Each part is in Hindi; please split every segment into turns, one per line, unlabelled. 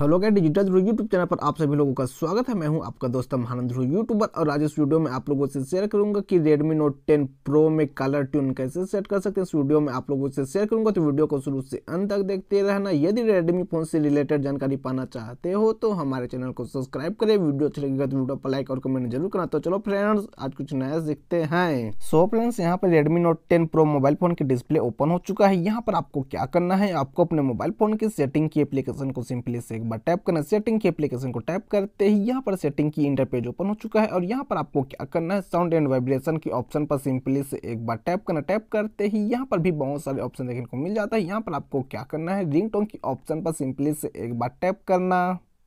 हेलो क्या डिजिटल ध्रुव यूट्यूब चैनल पर आप सभी लोगों का स्वागत है मैं हूं आपका दोस्त महानंद ध्रुव यूट्यूबर और आज इस वीडियो में आप लोगों से शेयर करूंगा कि रेडमी नोट 10 प्रो में कलर ट्यून कैसे सेट कर सकते हैं इस वीडियो में आप लोगों से शेयर करूंगा तो वीडियो को शुरू से अंत तक देखते रहना यदि रेडमी फोन से रिलेटेड जानकारी पाना चाहते हो तो हमारे चैनल को सब्सक्राइब करें वीडियो अच्छी लगेगा तो वीडियो पर लाइक और कमेंट जरूर करना तो चलो फ्रेंड्स आज कुछ नया सीखते हैं सो फ्रेंड्स यहाँ पर Redmi Note ten Pro mobile phone की डिस्प्ले ओपन हो चुका है यहाँ पर आपको क्या करना है आपको अपने मोबाइल फोन की सेटिंग की एप्लीकेशन को सिंपली से बार टैप करना सेटिंग की एप्लीकेशन को टैप करते ही यहाँ पर सेटिंग की इंटरपेज ओपन हो चुका है और यहाँ पर आपको क्या करना है साउंड एंड वाइब्रेशन की ऑप्शन पर सिंपली से एक बार टैप करना टैप करते ही यहाँ पर भी बहुत सारे ऑप्शन देखने को मिल जाता है यहाँ पर आपको क्या करना है रिंग की ऑप्शन पर सिंपली से एक बार टैप करना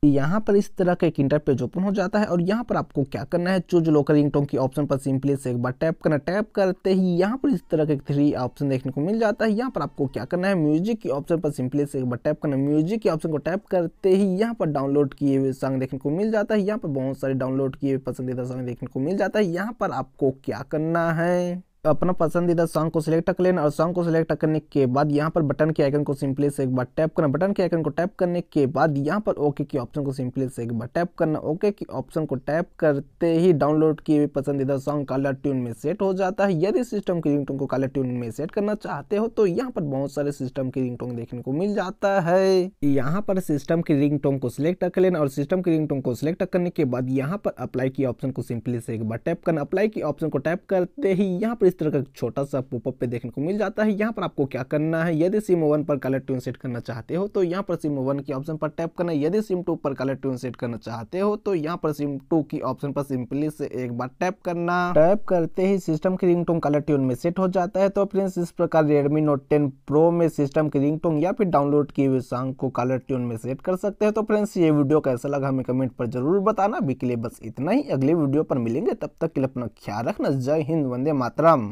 यहाँ पर इस तरह का एक इंटरपेज ओपन हो जाता है और यहाँ पर आपको क्या करना है चूज लोकल रिंगटोन की ऑप्शन पर सिंपली से एक बार टैप करना टैप करते ही यहाँ पर इस तरह का थ्री ऑप्शन देखने को मिल जाता है यहाँ पर आपको क्या करना है म्यूजिक की ऑप्शन पर सिंपली से एक बार टैप करना म्यूजिक के ऑप्शन को टैप करते ही यहाँ पर डाउनलोड किए हुए सॉन्ग देखने को मिल जाता है यहाँ पर बहुत सारे डाउनलोड किए हुए पसंदीदा सॉन्ग देखने को मिल जाता है यहाँ पर आपको क्या करना है अपना पसंदीदा सॉन्ग को सिलेक्ट कर लेना और सॉन्ग को सिलेक्ट करने के बाद यहाँ पर बटन के आइकन को सिंपली से एक बार टैप करना बटन के आइकन को टैप करने के बाद यहाँ पर ओके के ऑप्शन को सिंपली से एक बार टैप करना ओके के ऑप्शन को टैप करते ही डाउनलोड किए हुए पसंदीदा सॉन्ग कालर ट्यून में सेट हो जाता है यदि सिस्टम की रिंगटोन को कालर ट्यून में सेट करना चाहते हो तो यहाँ पर बहुत सारे सिस्टम की रिंगटोन देखने को मिल जाता है यहाँ पर सिस्टम की रिंग को सिलेक्ट कर लेना और सिस्टम की रिंग को सिलेक्ट करने के बाद यहाँ पर अप्लाई की ऑप्शन को सिंपली से एक बार टैप करना अप्लाई की ऑप्शन को टैप करते ही यहाँ पर इस तरह का छोटा सा पोपअप पे देखने को मिल जाता है यहाँ पर आपको क्या करना है यदि सिम वन पर कलर ट्यून सेट करना चाहते हो तो यहाँ पर सिम वन के ऑप्शन पर टैप करना यदि सिम टू पर कलर ट्यून सेट करना चाहते हो तो यहाँ पर सिम टू की ऑप्शन पर सिंपली से एक बार टैप करना टैप करते ही सिस्टम की रिंग कलर ट्यून में सेट हो जाता है तो फ्रेंड्स इस प्रकार रेडमी नोट टेन प्रो में सिस्टम की रिंग या फिर डाउनलोड किए हुए सॉन्ग को कलर ट्यून में सेट कर सकते हैं तो फ्रेंड्स ये वीडियो कैसा लगा हमें कमेंट पर जरूर बताना अभी के लिए बस इतना ही अगले वीडियो पर मिलेंगे तब तक के लिए अपना ख्याल रखना जय हिंद वंदे मातरम